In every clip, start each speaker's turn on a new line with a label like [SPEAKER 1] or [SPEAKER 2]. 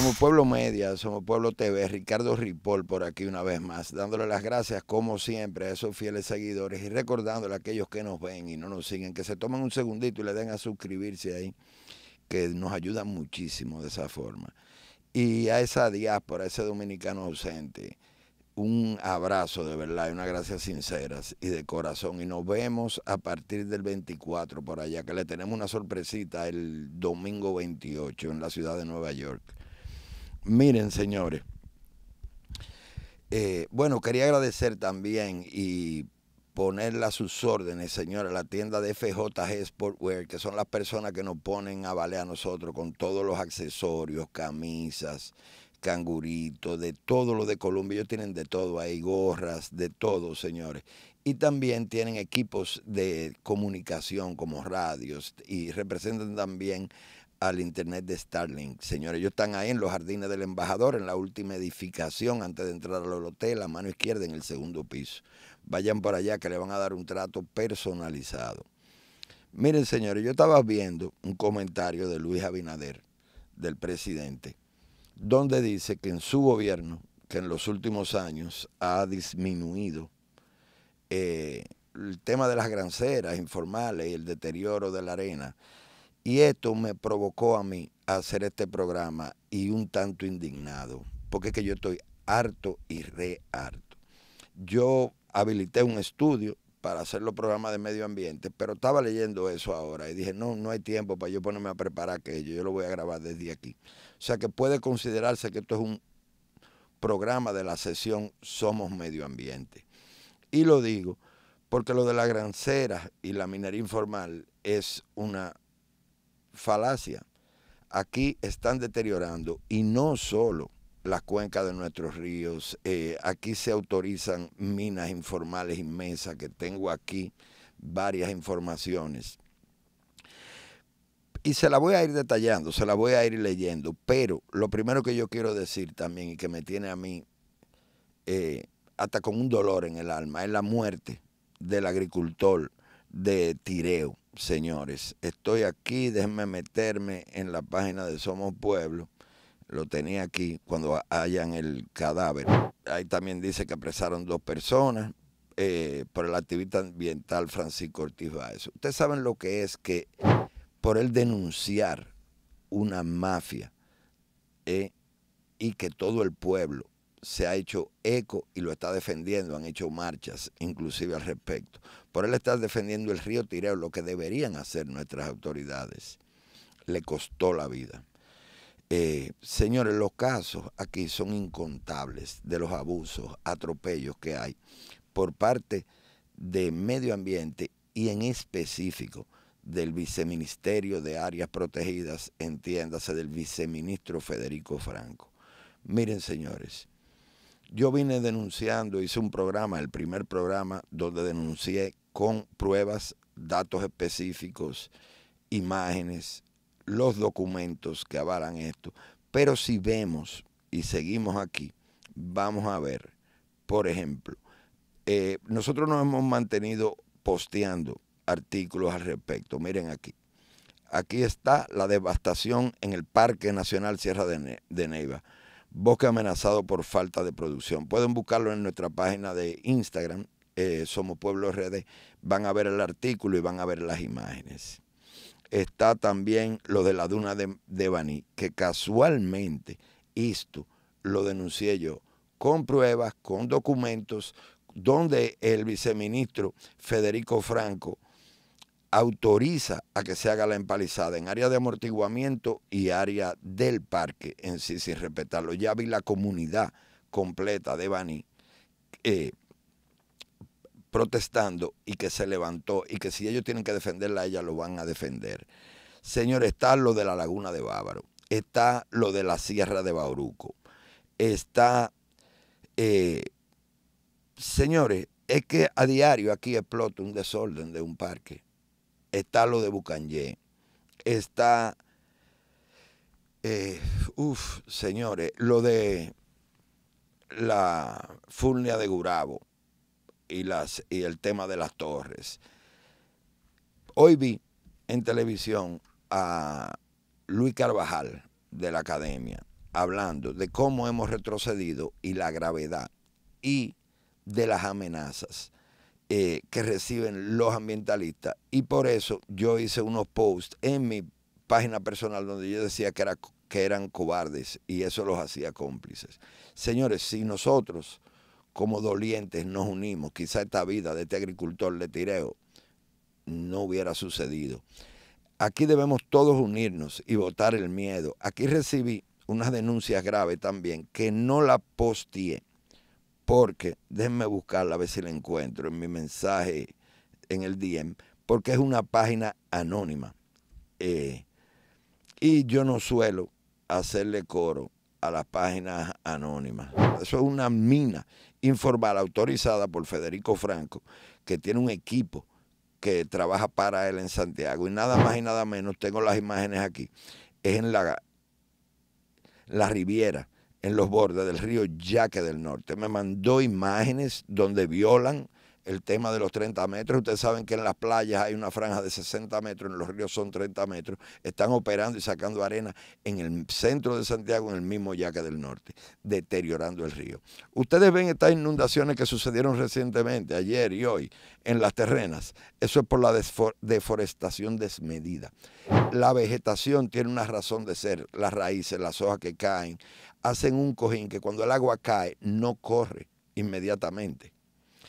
[SPEAKER 1] Somos Pueblo Media, somos Pueblo TV, Ricardo Ripoll por aquí una vez más, dándole las gracias como siempre a esos fieles seguidores y recordándole a aquellos que nos ven y no nos siguen, que se tomen un segundito y le den a suscribirse ahí, que nos ayuda muchísimo de esa forma. Y a esa diáspora, a ese dominicano ausente, un abrazo de verdad y unas gracias sinceras y de corazón. Y nos vemos a partir del 24 por allá, que le tenemos una sorpresita el domingo 28 en la ciudad de Nueva York. Miren, señores. Eh, bueno, quería agradecer también y ponerle a sus órdenes, señora, la tienda de FJG Sportwear, que son las personas que nos ponen a valer a nosotros con todos los accesorios, camisas, canguritos, de todo lo de Colombia. Ellos tienen de todo, ahí, gorras, de todo, señores. Y también tienen equipos de comunicación como radios y representan también al Internet de Starlink. Señores, ellos están ahí en los jardines del embajador, en la última edificación, antes de entrar al hotel, a mano izquierda, en el segundo piso. Vayan por allá que le van a dar un trato personalizado. Miren, señores, yo estaba viendo un comentario de Luis Abinader, del presidente, donde dice que en su gobierno, que en los últimos años ha disminuido eh, el tema de las granceras informales y el deterioro de la arena, y esto me provocó a mí a hacer este programa y un tanto indignado, porque es que yo estoy harto y re harto. Yo habilité un estudio para hacer los programas de medio ambiente, pero estaba leyendo eso ahora y dije, no, no hay tiempo para yo ponerme a preparar aquello, yo lo voy a grabar desde aquí. O sea que puede considerarse que esto es un programa de la sesión Somos Medio Ambiente. Y lo digo porque lo de la grancera y la minería informal es una falacia. Aquí están deteriorando y no solo las cuencas de nuestros ríos. Eh, aquí se autorizan minas informales inmensas, que tengo aquí varias informaciones. Y se la voy a ir detallando, se la voy a ir leyendo, pero lo primero que yo quiero decir también y que me tiene a mí eh, hasta con un dolor en el alma es la muerte del agricultor de Tireo señores, estoy aquí, déjenme meterme en la página de Somos Pueblo. Lo tenía aquí cuando hayan el cadáver. Ahí también dice que apresaron dos personas eh, por el activista ambiental Francisco Ortiz Báez. Ustedes saben lo que es que por él denunciar una mafia eh, y que todo el pueblo se ha hecho eco y lo está defendiendo, han hecho marchas inclusive al respecto. Por él está defendiendo el río Tireo, lo que deberían hacer nuestras autoridades. Le costó la vida. Eh, señores, los casos aquí son incontables de los abusos, atropellos que hay por parte de medio ambiente y en específico del viceministerio de áreas protegidas, entiéndase, del viceministro Federico Franco. Miren, señores, yo vine denunciando, hice un programa, el primer programa, donde denuncié con pruebas, datos específicos, imágenes, los documentos que avalan esto. Pero si vemos y seguimos aquí, vamos a ver, por ejemplo, eh, nosotros nos hemos mantenido posteando artículos al respecto. Miren aquí. Aquí está la devastación en el Parque Nacional Sierra de Neiva. Bosque amenazado por falta de producción. Pueden buscarlo en nuestra página de Instagram, eh, Somos Pueblo redes Van a ver el artículo y van a ver las imágenes. Está también lo de la duna de, de Baní, que casualmente esto lo denuncié yo, con pruebas, con documentos, donde el viceministro Federico Franco autoriza a que se haga la empalizada en área de amortiguamiento y área del parque en sí, sin respetarlo. Ya vi la comunidad completa de bani eh, protestando y que se levantó y que si ellos tienen que defenderla, ella lo van a defender. Señores, está lo de la laguna de Bávaro, está lo de la sierra de Bauruco, está... Eh, señores, es que a diario aquí explota un desorden de un parque está lo de Bucanje, está, eh, uff, señores, lo de la fulnia de Gurabo y, las, y el tema de las torres. Hoy vi en televisión a Luis Carvajal de la academia hablando de cómo hemos retrocedido y la gravedad y de las amenazas. Eh, que reciben los ambientalistas. Y por eso yo hice unos posts en mi página personal donde yo decía que, que eran cobardes y eso los hacía cómplices. Señores, si nosotros como dolientes nos unimos, quizá esta vida de este agricultor de tireo no hubiera sucedido. Aquí debemos todos unirnos y votar el miedo. Aquí recibí unas denuncias graves también que no la posteé porque, déjenme buscarla a ver si la encuentro en mi mensaje, en el DM, porque es una página anónima. Eh, y yo no suelo hacerle coro a las páginas anónimas. Eso es una mina informal autorizada por Federico Franco, que tiene un equipo que trabaja para él en Santiago. Y nada más y nada menos, tengo las imágenes aquí, es en la, la Riviera en los bordes del río Yaque del Norte. Me mandó imágenes donde violan el tema de los 30 metros. Ustedes saben que en las playas hay una franja de 60 metros, en los ríos son 30 metros. Están operando y sacando arena en el centro de Santiago, en el mismo Yaque del Norte, deteriorando el río. Ustedes ven estas inundaciones que sucedieron recientemente, ayer y hoy, en las terrenas. Eso es por la deforestación desmedida. La vegetación tiene una razón de ser, las raíces, las hojas que caen, hacen un cojín que cuando el agua cae no corre inmediatamente,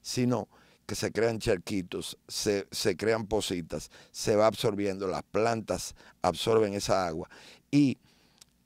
[SPEAKER 1] sino que se crean charquitos, se, crean pocitas, se va absorbiendo, las plantas absorben esa agua y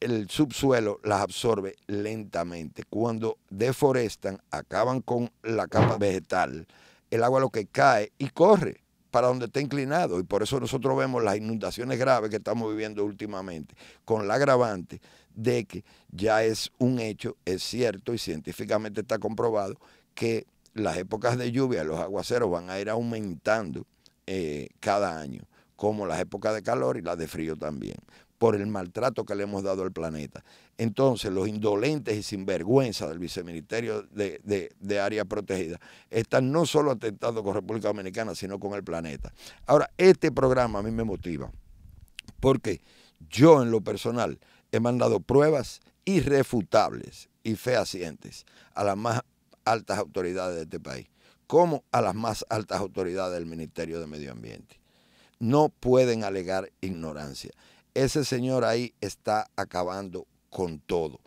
[SPEAKER 1] el subsuelo las absorbe lentamente. Cuando deforestan, acaban con la capa vegetal, el agua lo que cae y corre para donde está inclinado. Y por eso nosotros vemos las inundaciones graves que estamos viviendo últimamente, con la agravante de que ya es un hecho, es cierto y científicamente está comprobado que las épocas de lluvia, los aguaceros van a ir aumentando eh, cada año, como las épocas de calor y las de frío también, por el maltrato que le hemos dado al planeta. Entonces, los indolentes y sinvergüenzas del Viceministerio de, de, de Área Protegida están no solo atentando con República Dominicana, sino con el planeta. Ahora, este programa a mí me motiva, porque yo en lo personal, he mandado pruebas irrefutables y fehacientes a las más altas autoridades de este país, como a las más altas autoridades del Ministerio de Medio Ambiente. No pueden alegar ignorancia. Ese señor ahí está acabando con todo.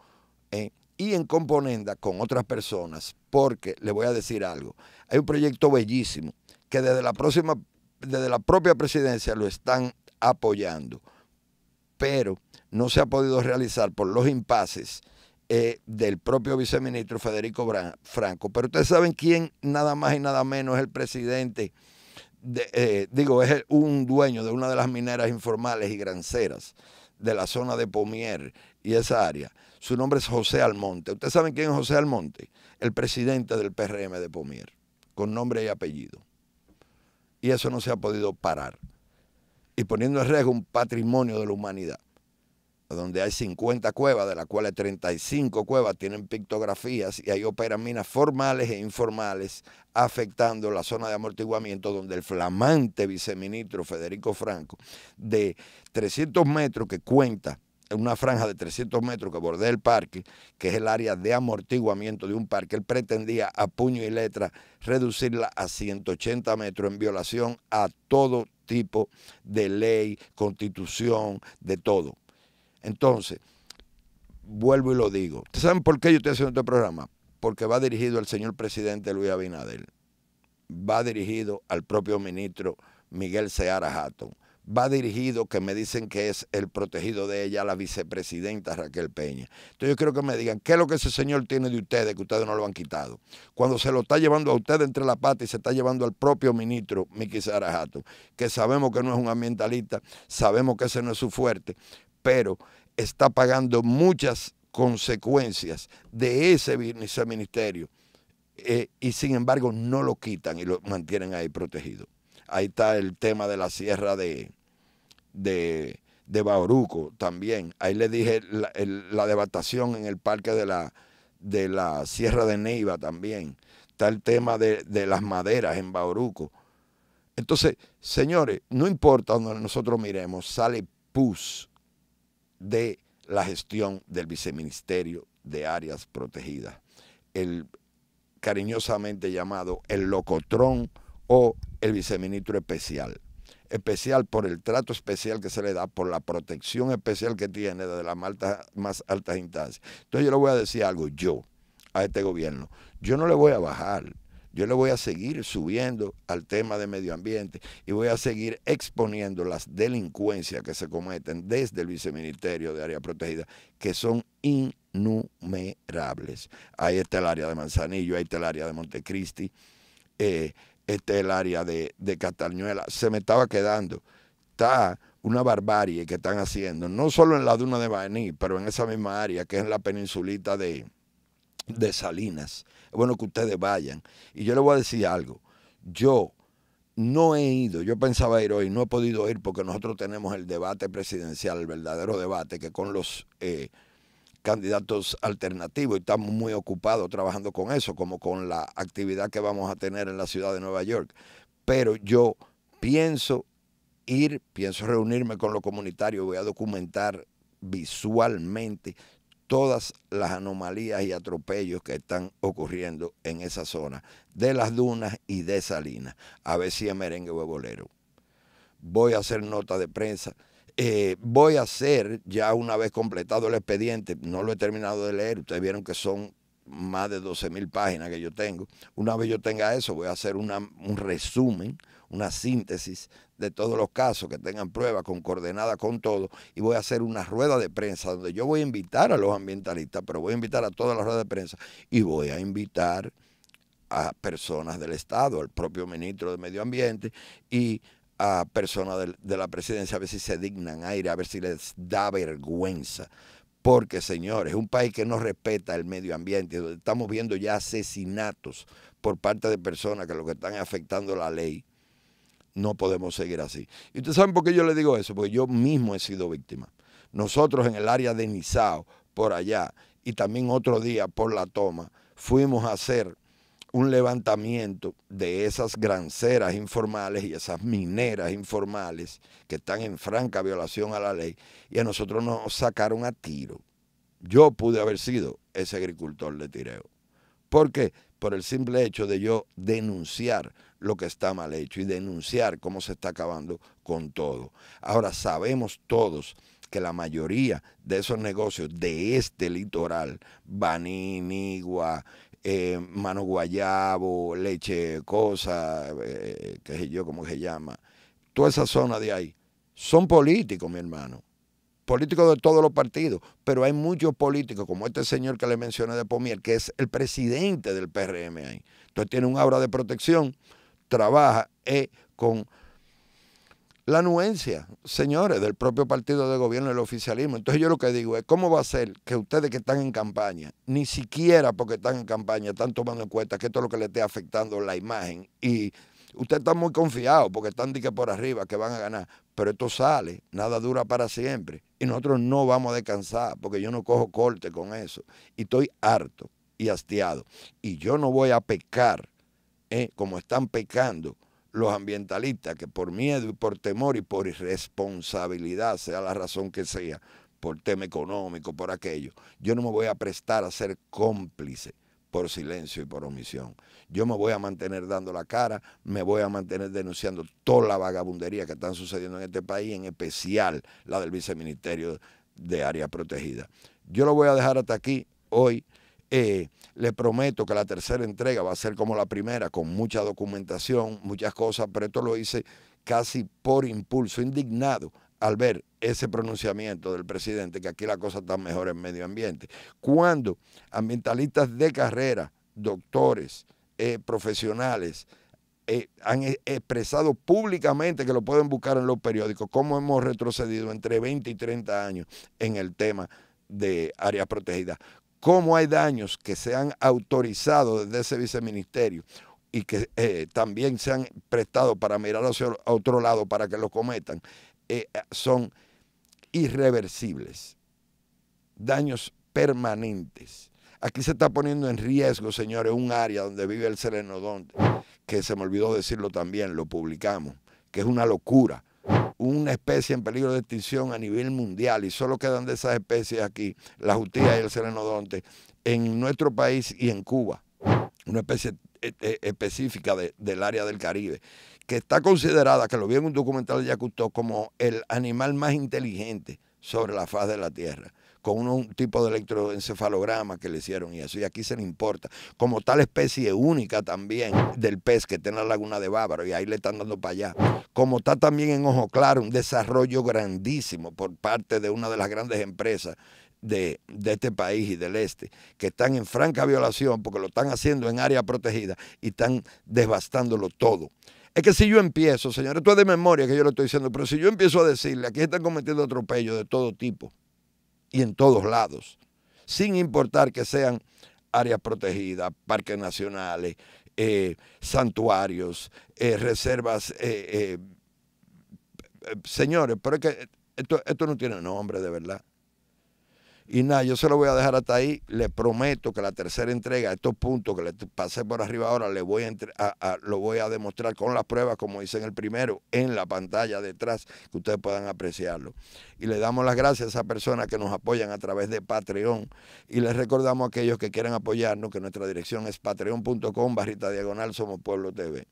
[SPEAKER 1] ¿eh? Y en componenda con otras personas, porque le voy a decir algo, hay un proyecto bellísimo que desde la próxima, desde la propia presidencia lo están apoyando pero no se ha podido realizar por los impases eh, del propio viceministro Federico Franco. Pero ustedes saben quién nada más y nada menos es el presidente, eh, digo, es un dueño de una de las mineras informales y granceras de la zona de Pomier y esa área. Su nombre es José Almonte. ¿Ustedes saben quién es José Almonte? El presidente del PRM de Pomier, con nombre y apellido. Y eso no se ha podido parar y poniendo en riesgo un patrimonio de la humanidad, donde hay 50 cuevas, de las cuales 35 cuevas tienen pictografías y hay operan minas formales e informales, afectando la zona de amortiguamiento donde el flamante viceministro Federico Franco, de 300 metros que cuenta una franja de 300 metros que bordea el parque, que es el área de amortiguamiento de un parque, él pretendía a puño y letra reducirla a 180 metros en violación a todo tipo de ley, constitución, de todo. Entonces, vuelvo y lo digo. saben por qué yo estoy haciendo este programa? Porque va dirigido al señor presidente Luis Abinadel, Va dirigido al propio ministro Miguel Seara Hatton va dirigido, que me dicen que es el protegido de ella, la vicepresidenta Raquel Peña. Entonces yo quiero que me digan, ¿qué es lo que ese señor tiene de ustedes que ustedes no lo han quitado? Cuando se lo está llevando a ustedes entre la pata y se está llevando al propio ministro Miki Sarajato, que sabemos que no es un ambientalista, sabemos que ese no es su fuerte, pero está pagando muchas consecuencias de ese ministerio eh, y sin embargo no lo quitan y lo mantienen ahí protegido. Ahí está el tema de la sierra de, de, Bauruco también. Ahí le dije la, devastación en el parque de la, de la sierra de Neiva también. Está el tema de, de las maderas en Bauruco. Entonces, señores, no importa donde nosotros miremos, sale pus de la gestión del viceministerio de áreas protegidas, el cariñosamente llamado el locotrón o el viceministro especial. Especial por el trato especial que se le da, por la protección especial que tiene desde las más altas instancias. Entonces yo le voy a decir algo, yo, a este gobierno, yo no le voy a bajar, yo le voy a seguir subiendo al tema de medio ambiente y voy a seguir exponiendo las delincuencias que se cometen desde el viceministerio de área protegida, que son innumerables. Ahí está el área de Manzanillo, ahí está el área de Montecristi. Eh, este, el área de, de Castañuela. Se me estaba quedando. Está una barbarie que están haciendo, no solo en la duna de Baení, pero en esa misma área que es la peninsulita de, de Salinas. Es bueno que ustedes vayan. Y yo les voy a decir algo. Yo no he ido, yo pensaba ir hoy, no he podido ir porque nosotros tenemos el debate presidencial, el verdadero debate, que con los eh, candidatos alternativos y estamos muy ocupados trabajando con eso, como con la actividad que vamos a tener en la ciudad de Nueva York. Pero yo pienso ir, pienso reunirme con los comunitarios, voy a documentar visualmente todas las anomalías y atropellos que están ocurriendo en esa zona, de las dunas y de Salinas, a ver si es merengue o Voy a hacer nota de prensa eh, voy a hacer, ya una vez completado el expediente, no lo he terminado de leer, ustedes vieron que son más de 12 mil páginas que yo tengo. Una vez yo tenga eso, voy a hacer un resumen, una síntesis de todos los casos que tengan pruebas con coordenada, con todo, y voy a hacer una rueda de prensa donde yo voy a invitar a los ambientalistas, pero voy a invitar a todas las ruedas de prensa y voy a invitar a personas del Estado, al propio ministro de Medio Ambiente, y a personas de, la presidencia a ver si se dignan aire, a ver si les da vergüenza. Porque, señores, un país que no respeta el medio ambiente, estamos viendo ya asesinatos por parte de personas que lo que están afectando la ley, no podemos seguir así. ¿Y ustedes saben por qué yo le digo eso? Porque yo mismo he sido víctima. Nosotros en el área de Nizao, por allá, y también otro día por la toma, fuimos a hacer un levantamiento de esas granceras informales y esas mineras informales que están en franca violación a la ley y a nosotros nos sacaron a tiro. Yo pude haber sido ese agricultor de tireo. ¿Por qué? Por el simple hecho de yo denunciar lo que está mal hecho y denunciar cómo se está acabando con todo. Ahora sabemos todos que la mayoría de esos negocios de este litoral, Baní, Nigua, eh, mano guayabo, leche cosa, que eh, qué sé yo, cómo se llama. Toda esa zona de ahí. Son políticos, mi hermano. Políticos de todos los partidos. Pero hay muchos políticos, como este señor que le mencioné de Pomier, que es el presidente del PRM ahí. Entonces tiene un aura de protección, trabaja eh, con la anuencia, señores, del propio partido de gobierno, el oficialismo. Entonces yo lo que digo es, ¿cómo va a ser que ustedes que están en campaña, ni siquiera porque están en campaña, están tomando en cuenta que esto es lo que le esté afectando la imagen? Y ustedes están muy confiados porque están de por arriba, que van a ganar. Pero esto sale, nada dura para siempre. Y nosotros no vamos a descansar porque yo no cojo corte con eso. Y estoy harto y hastiado. Y yo no voy a pecar, eh, como están pecando los ambientalistas que por miedo y por temor y por irresponsabilidad, sea la razón que sea, por tema económico, por aquello, yo no me voy a prestar a ser cómplice por silencio y por omisión. Yo me voy a mantener dando la cara, me voy a mantener denunciando toda la vagabundería que están sucediendo en este país, en especial la del viceministerio de área protegida. Yo lo voy a dejar hasta aquí hoy. Eh, le prometo que la tercera entrega va a ser como la primera, con mucha documentación, muchas cosas, pero esto lo hice casi por impulso, indignado al ver ese pronunciamiento del presidente, que aquí la cosa está mejor en medio ambiente. Cuando ambientalistas de carrera, doctores, eh, profesionales, eh, han e, expresado públicamente que lo pueden buscar en los periódicos, cómo hemos retrocedido entre 20 y 30 años en el tema de áreas protegidas, cómo hay daños que se han autorizado desde ese viceministerio y que eh, también se han prestado para mirar hacia otro lado para que lo cometan, eh, eh, son irreversibles, daños permanentes. Aquí se está poniendo en riesgo, señores, un área donde vive el selenodonte, que se me olvidó decirlo también, lo publicamos, que es una locura una especie en peligro de extinción a nivel mundial y solo quedan de esas especies aquí, la justicia y el selenodonte, en nuestro país y en Cuba, una especie eh, eh, específica del área del Caribe, que está considerada, que lo vi en un documental de Yacutó, como el animal más inteligente sobre la faz de la Tierra con un tipo de electroencefalograma que le hicieron y eso, y aquí se le importa. Como tal especie única también del pez que está en la laguna de Bávaro, y ahí le están dando para allá. Como está también en Ojo Claro, un desarrollo grandísimo por parte de una de las grandes empresas de, este país y del este, que están en franca violación porque lo están haciendo en área protegida y están devastándolo todo. Es que si yo empiezo, señores, esto es de memoria que yo lo estoy diciendo, pero si yo empiezo a decirle, aquí están cometiendo atropellos de todo tipo, y en todos lados, sin importar que sean áreas protegidas, parques nacionales, eh, santuarios, eh, reservas. Eh, señores, pero es que esto, esto no tiene nombre de verdad. Y nada, yo se lo voy a dejar hasta ahí. Le prometo que la tercera entrega, estos puntos que le pasé por arriba ahora, le voy a, lo voy a demostrar con las pruebas, como hice en el primero, en la pantalla detrás, que ustedes puedan apreciarlo. Y le damos las gracias a esas personas que nos apoyan a través de Patreon. Y les recordamos a aquellos que quieran apoyarnos que nuestra dirección es patreon.com barrita diagonal Somos Pueblo TV.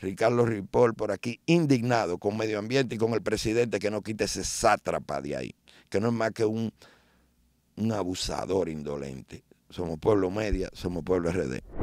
[SPEAKER 1] Ricardo Ripoll por aquí, indignado con medio ambiente y con el presidente que no quite ese sátrapa de ahí, que no es más que un un abusador indolente. Somos pueblo media, somos pueblo RD.